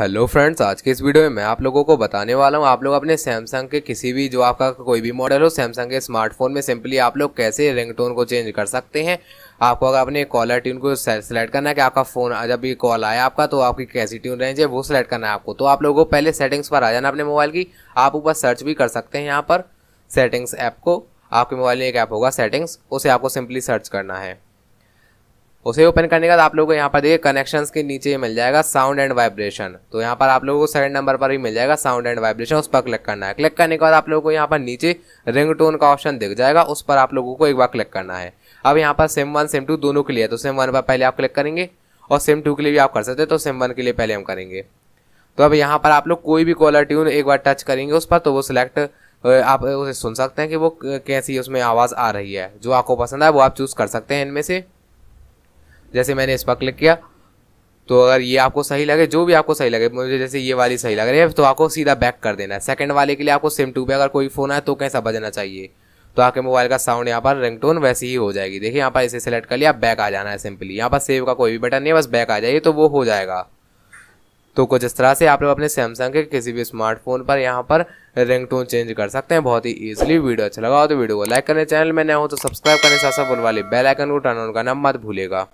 hello friends आज के इस वीडियो में मैं आप लोगों को बताने वाला हूँ आप लोग अपने सैमसंग के किसी भी जो आपका कोई भी मॉडल हो सैमसंग के स्मार्टफोन में सिंपली आप लोग कैसे रिंगटोन को चेंज कर सकते हैं आपको अगर अपने कॉलर ट्यून को सेलेक्ट करना है कि आपका फ़ोन जब भी कॉल आया आपका तो आपकी कैसी ट्यून रेंज है वो सिलेक्ट करना है आपको तो आप लोगों को पहले सेटिंग्स पर आ जाना अपने मोबाइल की आप ऊपर सर्च भी कर सकते हैं यहाँ पर सेटिंग्स ऐप को आपके मोबाइल में एक ऐप होगा सेटिंग्स उसे आपको सिंपली सर्च करना है उसे ओपन करने के बाद आप लोगों को यहाँ पर देखिए कनेक्शन के नीचे मिल जाएगा साउंड एंड वाइब्रेशन तो यहाँ पर आप लोगों को सेकंड नंबर पर ही मिल जाएगा साउंड एंड वाइब्रेशन उस पर क्लिक करना है क्लिक करने के बाद आप लोगों को यहाँ पर नीचे रिंग टोन का ऑप्शन दिख जाएगा उस पर आप लोगों को एक बार क्लिक करना है अब यहाँ पर सिम वन सिम टू दोनों के लिए तो सिम वन पर पहले आप क्लिक करेंगे और सिम टू के लिए भी आप कर सकते हैं तो सिम वन के लिए पहले हम करेंगे तो अब यहाँ पर आप लोग कोई भी कॉलर ट्यून एक बार टच करेंगे उस पर तो वो सिलेक्ट आप उसे सुन सकते हैं कि वो कैसी उसमें आवाज़ आ रही है जो आपको पसंद है वो आप चूज़ कर सकते हैं इनमें से जैसे मैंने इस पर क्लिक किया तो अगर ये आपको सही लगे जो भी आपको सही लगे मुझे जैसे ये वाली सही लग रही है तो आपको सीधा बैक कर देना है सेकंड वाले के लिए आपको सिम टू पे अगर कोई फ़ोन है तो कैसा बजना चाहिए तो आपके मोबाइल का साउंड यहाँ पर रिंगटोन वैसी ही हो जाएगी देखिए यहाँ पर इसे सेलेक्ट कर लिया बैक आ जाना है सिंपली यहाँ पर सेव का कोई भी बटन नहीं है बस बैक आ जाइए तो वो हो जाएगा तो कुछ इस तरह से आप लोग अपने सैमसंग के किसी भी स्मार्टफोन पर यहाँ पर रिंगटोन चेंज कर सकते हैं बहुत ही ईजिली वीडियो अच्छा लगा हो तो वीडियो को लाइक करने चैनल में नया हो तो सब्सक्राइब करने साथ साथ वाले बेल आइकन को टर्न ऑन करना मत भूलेगा